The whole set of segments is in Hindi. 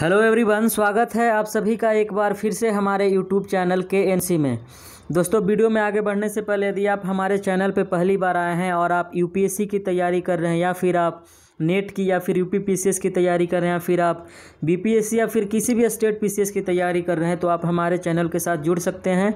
हेलो एवरीवन स्वागत है आप सभी का एक बार फिर से हमारे यूट्यूब चैनल के एनसी में दोस्तों वीडियो में आगे बढ़ने से पहले यदि आप हमारे चैनल पर पहली बार आए हैं और आप यूपीएससी की तैयारी कर रहे हैं या फिर आप नेट की या फिर सी एस की तैयारी कर रहे हैं या फिर आप बीपीएससी या फिर किसी भी स्टेट पीसीएस की तैयारी कर रहे हैं तो आप हमारे चैनल के साथ जुड़ सकते हैं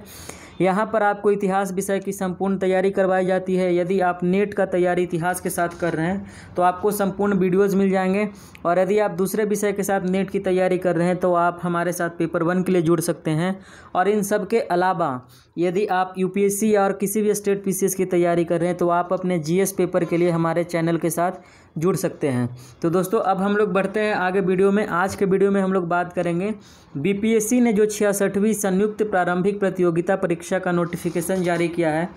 यहाँ पर आपको इतिहास विषय की संपूर्ण तैयारी करवाई जाती है यदि आप नेट का तैयारी इतिहास के साथ कर रहे हैं तो आपको संपूर्ण वीडियोज़ मिल जाएंगे और यदि आप दूसरे विषय के साथ नेट की तैयारी कर रहे हैं तो आप हमारे साथ पेपर वन के लिए जुड़ सकते हैं और इन सब के अलावा यदि आप या और किसी भी स्टेट पी की तैयारी कर रहे हैं तो आप अपने जी पेपर के लिए हमारे चैनल के साथ जुड़ सकते हैं तो दोस्तों अब हम लोग बढ़ते हैं आगे वीडियो में आज के वीडियो में हम लोग बात करेंगे बीपीएससी ने जो छियासठवीं संयुक्त प्रारंभिक प्रतियोगिता परीक्षा का नोटिफिकेशन जारी किया है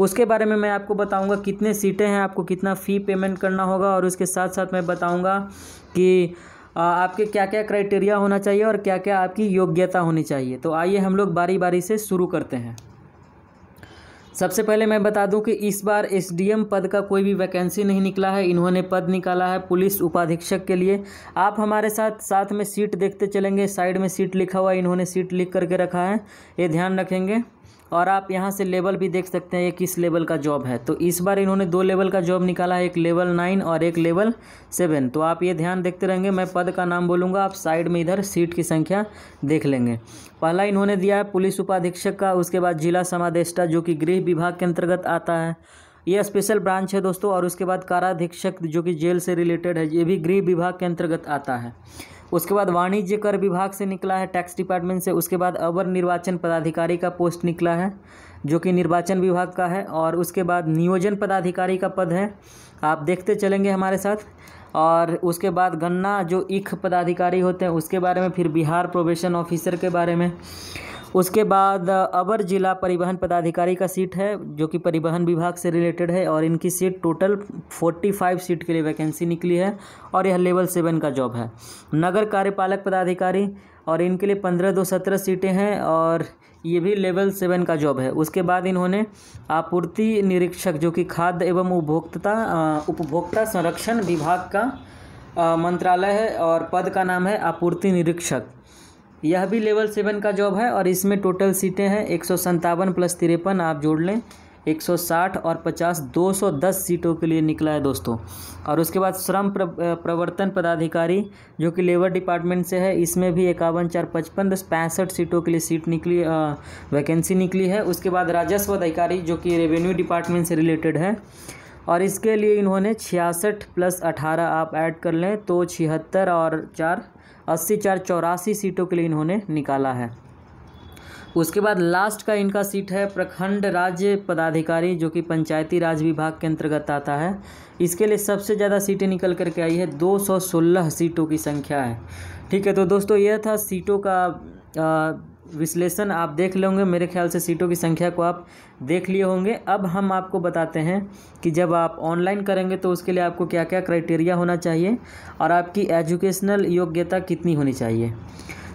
उसके बारे में मैं आपको बताऊंगा कितने सीटें हैं आपको कितना फ़ी पेमेंट करना होगा और उसके साथ साथ मैं बताऊँगा कि आपके क्या क्या क्राइटेरिया होना चाहिए और क्या क्या आपकी योग्यता होनी चाहिए तो आइए हम लोग बारी बारी से शुरू करते हैं सबसे पहले मैं बता दूं कि इस बार एसडीएम पद का कोई भी वैकेंसी नहीं निकला है इन्होंने पद निकाला है पुलिस उपाधीक्षक के लिए आप हमारे साथ साथ में सीट देखते चलेंगे साइड में सीट लिखा हुआ इन्होंने सीट लिख करके रखा है ये ध्यान रखेंगे और आप यहाँ से लेवल भी देख सकते हैं ये किस लेवल का जॉब है तो इस बार इन्होंने दो लेवल का जॉब निकाला है एक लेवल नाइन और एक लेवल सेवन तो आप ये ध्यान देखते रहेंगे मैं पद का नाम बोलूँगा आप साइड में इधर सीट की संख्या देख लेंगे पहला इन्होंने दिया है पुलिस उपाधीक्षक का उसके बाद जिला समादेष्टा जो कि गृह विभाग के अंतर्गत आता है ये स्पेशल ब्रांच है दोस्तों और उसके बाद काराधीक्षक जो कि जेल से रिलेटेड है ये भी गृह विभाग के अंतर्गत आता है उसके बाद वाणिज्य कर विभाग से निकला है टैक्स डिपार्टमेंट से उसके बाद अवर निर्वाचन पदाधिकारी का पोस्ट निकला है जो कि निर्वाचन विभाग का है और उसके बाद नियोजन पदाधिकारी का पद है आप देखते चलेंगे हमारे साथ और उसके बाद गन्ना जो इख पदाधिकारी होते हैं उसके बारे में फिर बिहार प्रोबेशन ऑफिसर के बारे में उसके बाद अवर जिला परिवहन पदाधिकारी का सीट है जो कि परिवहन विभाग से रिलेटेड है और इनकी सीट टोटल 45 सीट के लिए वैकेंसी निकली है और यह लेवल सेवन का जॉब है नगर कार्यपालक पदाधिकारी और इनके लिए पंद्रह दो सत्रह सीटें हैं और ये भी लेवल सेवन का जॉब है उसके बाद इन्होंने आपूर्ति निरीक्षक जो कि खाद्य एवं उपभोक्ता उपभोक्ता संरक्षण विभाग का मंत्रालय है और पद का नाम है आपूर्ति निरीक्षक यह भी लेवल सेवन का जॉब है और इसमें टोटल सीटें हैं एक सौ संतावन प्लस तिरपन आप जोड़ लें 160 और 50 210 सीटों के लिए निकला है दोस्तों और उसके बाद श्रम प्रवर्तन पदाधिकारी जो कि लेबर डिपार्टमेंट से है इसमें भी इक्यावन चार पचपन दस पैंसठ सीटों के लिए सीट निकली वैकेंसी निकली है उसके बाद राजस्व अधिकारी जो कि रेवेन्यू डिपार्टमेंट से रिलेटेड है और इसके लिए इन्होंने छियासठ प्लस अठारह आप ऐड कर लें तो छिहत्तर और चार अस्सी चार चौरासी सीटों के लिए इन्होंने निकाला है उसके बाद लास्ट का इनका सीट है प्रखंड राज्य पदाधिकारी जो कि पंचायती राज विभाग के अंतर्गत आता है इसके लिए सबसे ज़्यादा सीटें निकल कर के आई है 216 सीटों की संख्या है ठीक है तो दोस्तों यह था सीटों का आ, विश्लेषण आप देख लेंगे मेरे ख्याल से सीटों की संख्या को आप देख लिए होंगे अब हम आपको बताते हैं कि जब आप ऑनलाइन करेंगे तो उसके लिए आपको क्या क्या क्राइटेरिया होना चाहिए और आपकी एजुकेशनल योग्यता कितनी होनी चाहिए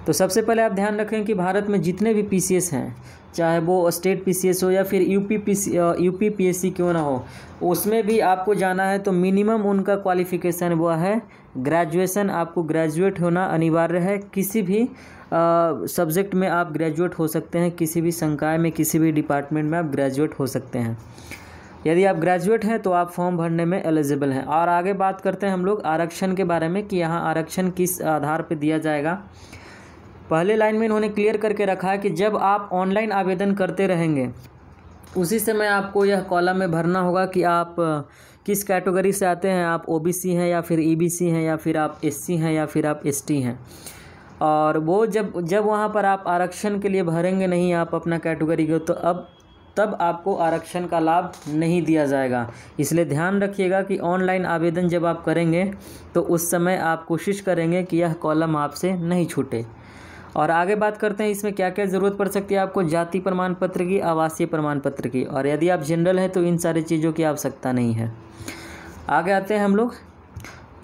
तो सबसे पहले आप ध्यान रखें कि भारत में जितने भी पी हैं चाहे वो स्टेट पी हो या फिर यू पी यूपी पीएससी क्यों ना हो उसमें भी आपको जाना है तो मिनिमम उनका क्वालिफिकेशन वह है ग्रेजुएशन आपको ग्रेजुएट होना अनिवार्य है किसी भी सब्जेक्ट में आप ग्रेजुएट हो सकते हैं किसी भी संकाय में किसी भी डिपार्टमेंट में आप ग्रेजुएट हो सकते हैं यदि आप ग्रेजुएट हैं तो आप फॉर्म भरने में एलिजिबल हैं और आगे बात करते हैं हम लोग आरक्षण के बारे में कि यहाँ आरक्षण किस आधार पर दिया जाएगा पहले लाइन में इन्होंने क्लियर करके रखा है कि जब आप ऑनलाइन आवेदन करते रहेंगे उसी समय आपको यह कॉलम में भरना होगा कि आप किस कैटेगरी से आते हैं आप ओबीसी हैं या फिर ईबीसी e हैं या फिर आप एससी हैं या फिर आप एसटी हैं और वो जब जब वहाँ पर आप आरक्षण के लिए भरेंगे नहीं आप अपना कैटेगरी को तो अब तब आपको आरक्षण का लाभ नहीं दिया जाएगा इसलिए ध्यान रखिएगा कि ऑनलाइन आवेदन जब आप करेंगे तो उस समय आप कोशिश करेंगे कि यह कॉलम आपसे नहीं छूटे और आगे बात करते हैं इसमें क्या क्या ज़रूरत पड़ सकती है आपको जाति प्रमाण पत्र की आवासीय प्रमाण पत्र की और यदि आप जनरल हैं तो इन सारी चीज़ों की आवश्यकता नहीं है आगे आते हैं हम लोग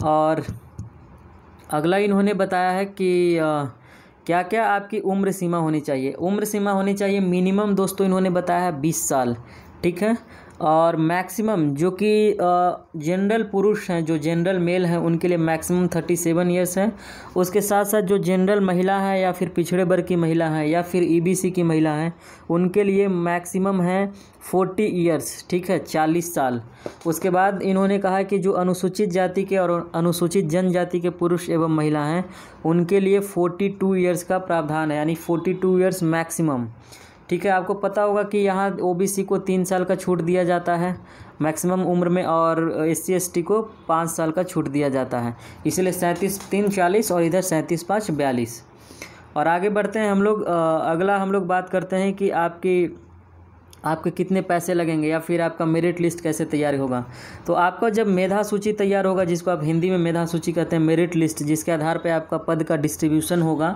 और अगला इन्होंने बताया है कि आ, क्या क्या आपकी उम्र सीमा होनी चाहिए उम्र सीमा होनी चाहिए मिनिमम दोस्तों इन्होंने बताया है बीस साल ठीक है और मैक्सिमम जो कि जनरल पुरुष हैं जो जनरल मेल हैं उनके लिए मैक्सिमम थर्टी सेवन ईयर्स है उसके साथ साथ जो जनरल महिला हैं या फिर पिछड़े वर्ग की महिला हैं या फिर ईबीसी e की महिला हैं उनके लिए मैक्सिमम है फोर्टी ईयर्स ठीक है चालीस साल उसके बाद इन्होंने कहा कि जो अनुसूचित जाति के और अनुसूचित जनजाति के पुरुष एवं महिला हैं उनके लिए फोर्टी टू ईयर्स का प्रावधान है यानी फोर्टी टू ईयर्स मैक्सिमम ठीक है आपको पता होगा कि यहाँ ओबीसी को तीन साल का छूट दिया जाता है मैक्सिमम उम्र में और एस सी को पाँच साल का छूट दिया जाता है इसलिए सैंतीस तीन चालीस और इधर सैंतीस पाँच बयालीस और आगे बढ़ते हैं हम लोग अगला हम लोग बात करते हैं कि आपकी आपके कितने पैसे लगेंगे या फिर आपका मेरिट लिस्ट कैसे तैयार होगा तो आपका जब मेधा सूची तैयार होगा जिसको आप हिंदी में मेधा सूची कहते हैं मेरिट लिस्ट जिसके आधार पर आपका पद का डिस्ट्रीब्यूशन होगा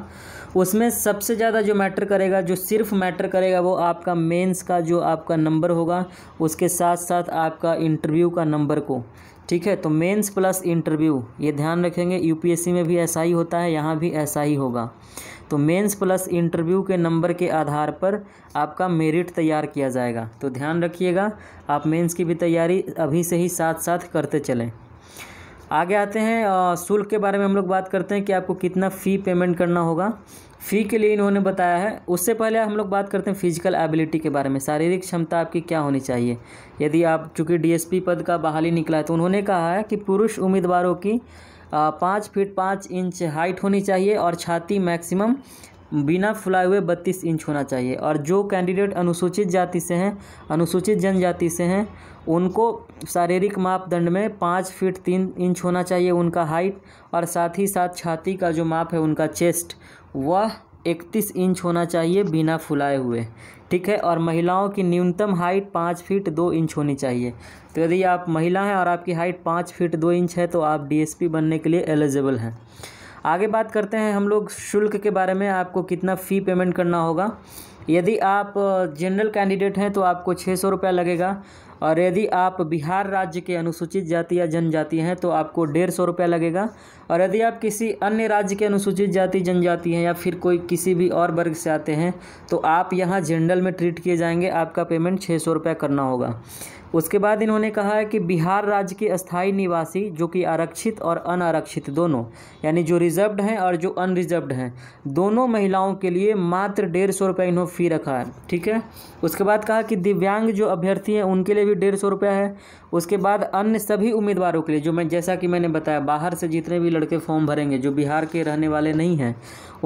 उसमें सबसे ज़्यादा जो मैटर करेगा जो सिर्फ मैटर करेगा वो आपका मेंस का जो आपका नंबर होगा उसके साथ साथ आपका इंटरव्यू का नंबर को ठीक है तो मेंस प्लस इंटरव्यू ये ध्यान रखेंगे यूपीएससी में भी ऐसा ही होता है यहाँ भी ऐसा ही होगा तो मेंस प्लस इंटरव्यू के नंबर के आधार पर आपका मेरिट तैयार किया जाएगा तो ध्यान रखिएगा आप मेंस की भी तैयारी अभी से ही साथ साथ करते चलें आगे आते हैं शुल्क के बारे में हम लोग बात करते हैं कि आपको कितना फ़ी पेमेंट करना होगा फ़ी के लिए इन्होंने बताया है उससे पहले हम लोग बात करते हैं फिजिकल एबिलिटी के बारे में शारीरिक क्षमता आपकी क्या होनी चाहिए यदि आप चूँकि डीएसपी पद का बहाली निकला है तो उन्होंने कहा है कि पुरुष उम्मीदवारों की पाँच फीट पाँच इंच हाइट होनी चाहिए और छाती मैक्सिमम बिना फुलाए हुए बत्तीस इंच होना चाहिए और जो कैंडिडेट अनुसूचित जाति से हैं अनुसूचित जनजाति से हैं उनको शारीरिक मापदंड में पाँच फीट तीन इंच होना चाहिए उनका हाइट और साथ ही साथ छाती का जो माप है उनका चेस्ट वह इकतीस इंच होना चाहिए बिना फुलाए हुए ठीक है और महिलाओं की न्यूनतम हाइट पाँच फीट दो इंच होनी चाहिए तो यदि आप महिला हैं और आपकी हाइट पाँच फीट दो इंच है तो आप डीएसपी बनने के लिए एलिजिबल हैं आगे बात करते हैं हम लोग शुल्क के बारे में आपको कितना फ़ी पेमेंट करना होगा यदि आप जनरल कैंडिडेट हैं तो आपको छः सौ रुपया लगेगा और यदि आप बिहार राज्य के अनुसूचित जाति या जनजाति हैं तो आपको डेढ़ सौ रुपया लगेगा और यदि आप किसी अन्य राज्य के अनुसूचित जाति जनजाति हैं या फिर कोई किसी भी और वर्ग से आते हैं तो आप यहाँ जनरल में ट्रीट किए जाएंगे आपका पेमेंट छः सौ रुपया करना होगा उसके बाद इन्होंने कहा है कि बिहार राज्य के स्थायी निवासी जो कि आरक्षित और अनारक्षित दोनों यानी जो रिजर्व्ड हैं और जो अनरिजर्व्ड हैं दोनों महिलाओं के लिए मात्र डेढ़ सौ रुपये इन्होंने फ़ी रखा है ठीक है उसके बाद कहा कि दिव्यांग जो अभ्यर्थी हैं उनके लिए भी डेढ़ सौ रुपया है उसके बाद अन्य सभी उम्मीदवारों के लिए जो मैं जैसा कि मैंने बताया बाहर से जितने भी लड़के फॉर्म भरेंगे जो बिहार के रहने वाले नहीं हैं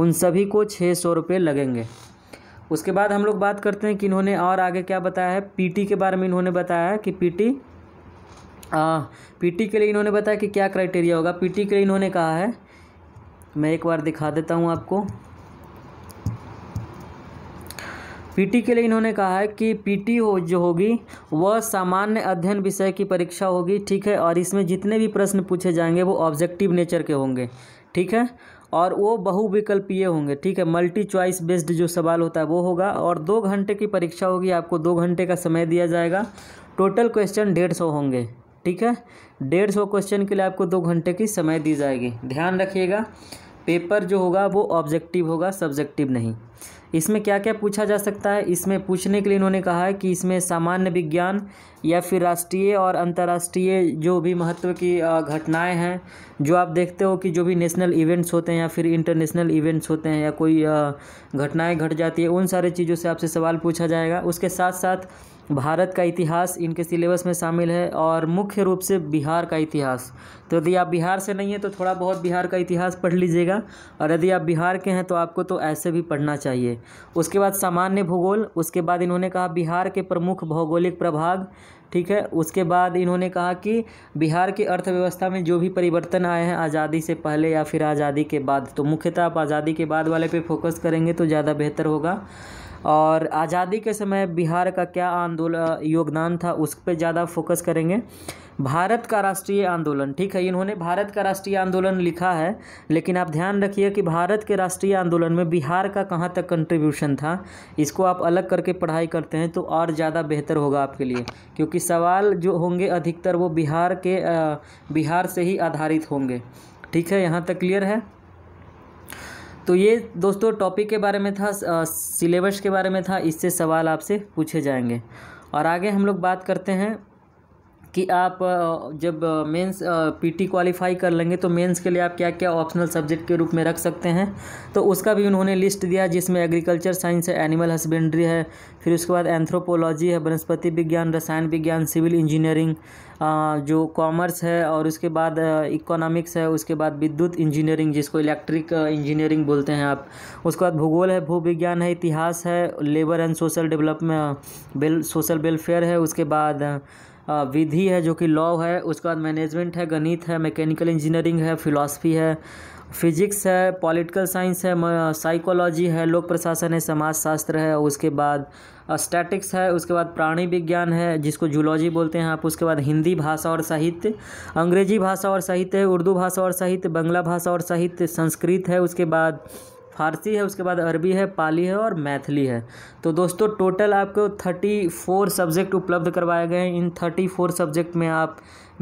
उन सभी को छः सौ रुपये लगेंगे उसके बाद हम लोग बात करते हैं कि इन्होंने और आगे क्या बताया है पीटी के बारे में इन्होंने बताया है कि पीटी पीटी के लिए इन्होंने बताया कि क्या क्राइटेरिया होगा पीटी के लिए इन्होंने कहा है मैं एक बार दिखा देता हूँ आपको पीटी के लिए इन्होंने कहा है कि पीटी हो जो होगी वह सामान्य अध्ययन विषय की परीक्षा होगी ठीक है और इसमें जितने भी प्रश्न पूछे जाएंगे वो ऑब्जेक्टिव नेचर के होंगे ठीक है और वो बहुविकल्पीय होंगे ठीक है मल्टी चॉइस बेस्ड जो सवाल होता है वो होगा और दो घंटे की परीक्षा होगी आपको दो घंटे का समय दिया जाएगा टोटल क्वेश्चन डेढ़ सौ होंगे ठीक है डेढ़ सौ क्वेश्चन के लिए आपको दो घंटे की समय दी जाएगी ध्यान रखिएगा पेपर जो होगा वो ऑब्जेक्टिव होगा सब्जेक्टिव नहीं इसमें क्या क्या पूछा जा सकता है इसमें पूछने के लिए इन्होंने कहा है कि इसमें सामान्य विज्ञान या फिर राष्ट्रीय और अंतर्राष्ट्रीय जो भी महत्व की घटनाएं हैं जो आप देखते हो कि जो भी नेशनल इवेंट्स होते हैं या फिर इंटरनेशनल इवेंट्स होते हैं या कोई घटनाएं घट जाती है उन सारे चीज़ों से आपसे सवाल पूछा जाएगा उसके साथ साथ भारत का इतिहास इनके सिलेबस में शामिल है और मुख्य रूप से बिहार का इतिहास तो यदि आप बिहार से नहीं हैं तो थोड़ा बहुत बिहार का इतिहास पढ़ लीजिएगा और यदि आप बिहार के हैं तो आपको तो ऐसे भी पढ़ना चाहिए उसके बाद सामान्य भूगोल उसके बाद इन्होंने कहा बिहार के प्रमुख भौगोलिक प्रभाग ठीक है उसके बाद इन्होंने कहा कि बिहार की अर्थव्यवस्था में जो भी परिवर्तन आए हैं आज़ादी से पहले या फिर आज़ादी के बाद तो मुख्यतः आप आज़ादी के बाद वाले पे फोकस करेंगे तो ज़्यादा बेहतर होगा और आज़ादी के समय बिहार का क्या आंदोलन योगदान था उस पर ज़्यादा फोकस करेंगे भारत का राष्ट्रीय आंदोलन ठीक है इन्होंने भारत का राष्ट्रीय आंदोलन लिखा है लेकिन आप ध्यान रखिए कि भारत के राष्ट्रीय आंदोलन में बिहार का कहाँ तक कंट्रीब्यूशन था इसको आप अलग करके पढ़ाई करते हैं तो और ज़्यादा बेहतर होगा आपके लिए क्योंकि सवाल जो होंगे अधिकतर वो बिहार के आ, बिहार से ही आधारित होंगे ठीक है यहाँ तक क्लियर है तो ये दोस्तों टॉपिक के बारे में था सिलेबस के बारे में था इससे सवाल आपसे पूछे जाएंगे और आगे हम लोग बात करते हैं कि आप जब मेंस पीटी क्वालिफाई कर लेंगे तो मेंस के लिए आप क्या क्या ऑप्शनल सब्जेक्ट के रूप में रख सकते हैं तो उसका भी उन्होंने लिस्ट दिया जिसमें एग्रीकल्चर साइंस है एनिमल हस्बेंड्री है फिर उसके बाद एंथ्रोपोलॉजी है वनस्पति विज्ञान रसायन विज्ञान सिविल इंजीनियरिंग जो कॉमर्स है और उसके बाद इकोनॉमिक्स है उसके बाद विद्युत इंजीनियरिंग जिसको इलेक्ट्रिक इंजीनियरिंग बोलते हैं आप उसके बाद भूगोल है भूविज्ञान है इतिहास है labour and social development well social welfare है उसके बाद विधि है जो कि लॉ है उसके बाद मैनेजमेंट है गणित है मैकेनिकल इंजीनियरिंग है फिलासफी है फिजिक्स है पॉलिटिकल साइंस है साइकोलॉजी है लोक प्रशासन है समाज शास्त्र है उसके बाद स्टैटिक्स है उसके बाद प्राणी विज्ञान है जिसको जूलॉजी बोलते हैं आप उसके बाद हिंदी भाषा और साहित्य अंग्रेजी भाषा और साहित्य उर्दू भाषा और साहित्य बंगला भाषा और साहित्य संस्कृत है उसके बाद फारसी है उसके बाद अरबी है पाली है और मैथिली है तो दोस्तों टोटल आपको थर्टी फोर सब्जेक्ट उपलब्ध करवाए गए हैं इन थर्टी फोर सब्जेक्ट में आप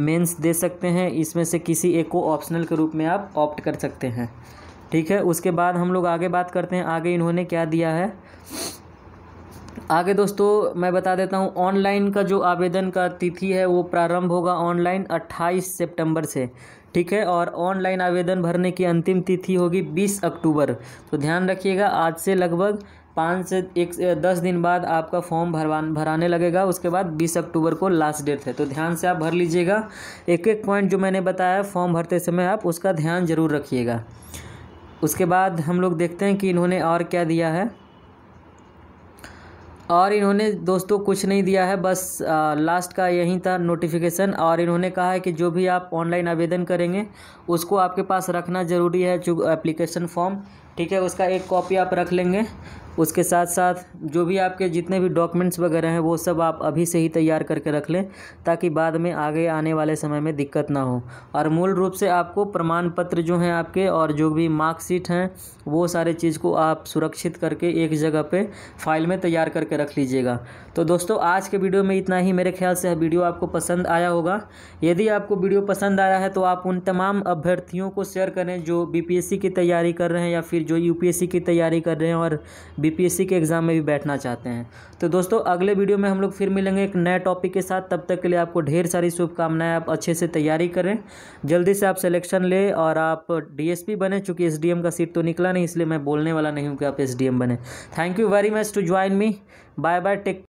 मेंस दे सकते हैं इसमें से किसी एक को ऑप्शनल के रूप में आप ऑप्ट कर सकते हैं ठीक है उसके बाद हम लोग आगे बात करते हैं आगे इन्होंने क्या दिया है आगे दोस्तों मैं बता देता हूँ ऑनलाइन का जो आवेदन का तिथि है वो प्रारंभ होगा ऑनलाइन 28 सितंबर से ठीक है और ऑनलाइन आवेदन भरने की अंतिम तिथि होगी बीस अक्टूबर तो ध्यान रखिएगा आज से लगभग पाँच से एक दस दिन बाद आपका फॉर्म भरवा भराने लगेगा उसके बाद बीस अक्टूबर को लास्ट डेट है तो ध्यान से आप भर लीजिएगा एक एक पॉइंट जो मैंने बताया फॉर्म भरते समय आप उसका ध्यान ज़रूर रखिएगा उसके बाद हम लोग देखते हैं कि इन्होंने और क्या दिया है और इन्होंने दोस्तों कुछ नहीं दिया है बस आ, लास्ट का यही था नोटिफिकेशन और इन्होंने कहा है कि जो भी आप ऑनलाइन आवेदन करेंगे उसको आपके पास रखना ज़रूरी है जो एप्लीकेशन फॉर्म ठीक है उसका एक कॉपी आप रख लेंगे उसके साथ साथ जो भी आपके जितने भी डॉक्यूमेंट्स वगैरह हैं वो सब आप अभी से ही तैयार करके रख लें ताकि बाद में आगे आने वाले समय में दिक्कत ना हो और मूल रूप से आपको प्रमाण पत्र जो हैं आपके और जो भी मार्कशीट हैं वो सारे चीज़ को आप सुरक्षित करके एक जगह पे फाइल में तैयार करके रख लीजिएगा तो दोस्तों आज के वीडियो में इतना ही मेरे ख्याल से वीडियो आपको पसंद आया होगा यदि आपको वीडियो पसंद आया है तो आप उन तमाम अभ्यर्थियों को शेयर करें जो बीपीएससी की तैयारी कर रहे हैं या फिर जो यूपीएससी की तैयारी कर रहे हैं और बीपीएससी के एग्ज़ाम में भी बैठना चाहते हैं तो दोस्तों अगले वीडियो में हम लोग फिर मिलेंगे एक नए टॉपिक के साथ तब तक के लिए आपको ढेर सारी शुभकामनाएं आप अच्छे से तैयारी करें जल्दी से आप सिलेक्शन ले और आप डी बने चूँकि एस का सीट तो निकला नहीं इसलिए मैं बोलने वाला नहीं हूँ कि आप एस बने thank you very much to join me bye bye take